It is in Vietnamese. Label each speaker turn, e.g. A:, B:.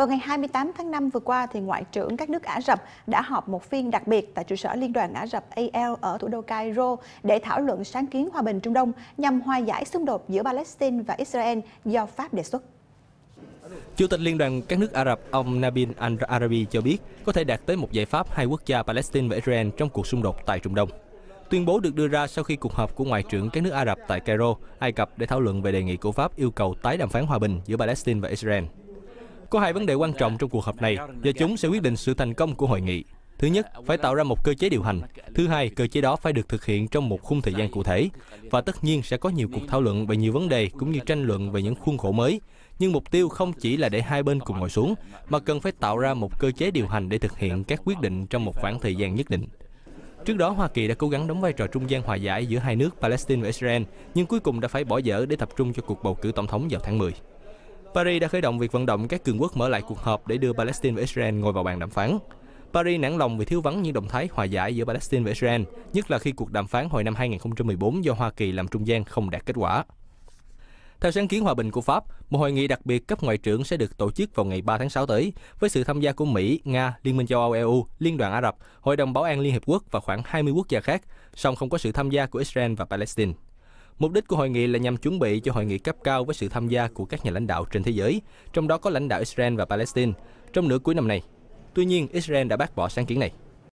A: Vào ngày 28 tháng 5 vừa qua, thì Ngoại trưởng các nước Ả Rập đã họp một phiên đặc biệt tại trụ sở Liên đoàn Ả Rập AL ở thủ đô Cairo để thảo luận sáng kiến hòa bình Trung Đông nhằm hòa giải xung đột giữa Palestine và Israel do Pháp đề xuất.
B: Chủ tịch Liên đoàn các nước Ả Rập ông Nabil al-Arabi cho biết có thể đạt tới một giải pháp hai quốc gia Palestine và Israel trong cuộc xung đột tại Trung Đông. Tuyên bố được đưa ra sau khi cuộc họp của Ngoại trưởng các nước Ả Rập tại Cairo, Ai Cập để thảo luận về đề nghị của Pháp yêu cầu tái đàm phán hòa bình giữa Palestine và Israel. Có hai vấn đề quan trọng trong cuộc họp này và chúng sẽ quyết định sự thành công của hội nghị. Thứ nhất, phải tạo ra một cơ chế điều hành. Thứ hai, cơ chế đó phải được thực hiện trong một khung thời gian cụ thể. Và tất nhiên sẽ có nhiều cuộc thảo luận về nhiều vấn đề cũng như tranh luận về những khuôn khổ mới. Nhưng mục tiêu không chỉ là để hai bên cùng ngồi xuống, mà cần phải tạo ra một cơ chế điều hành để thực hiện các quyết định trong một khoảng thời gian nhất định. Trước đó, Hoa Kỳ đã cố gắng đóng vai trò trung gian hòa giải giữa hai nước Palestine và Israel, nhưng cuối cùng đã phải bỏ dở để tập trung cho cuộc bầu cử tổng thống vào tháng 10. Paris đã khởi động việc vận động các cường quốc mở lại cuộc họp để đưa Palestine và Israel ngồi vào bàn đàm phán. Paris nản lòng vì thiếu vắng những động thái hòa giải giữa Palestine và Israel, nhất là khi cuộc đàm phán hồi năm 2014 do Hoa Kỳ làm trung gian không đạt kết quả. Theo sáng kiến hòa bình của Pháp, một hội nghị đặc biệt cấp ngoại trưởng sẽ được tổ chức vào ngày 3 tháng 6 tới với sự tham gia của Mỹ, Nga, Liên minh châu Âu EU, Liên đoàn Ả Rập, Hội đồng Bảo an Liên Hiệp Quốc và khoảng 20 quốc gia khác, song không có sự tham gia của Israel và Palestine. Mục đích của hội nghị là nhằm chuẩn bị cho hội nghị cấp cao với sự tham gia của các nhà lãnh đạo trên thế giới, trong đó có lãnh đạo Israel và Palestine, trong nửa cuối năm nay. Tuy nhiên, Israel đã bác bỏ sáng kiến này.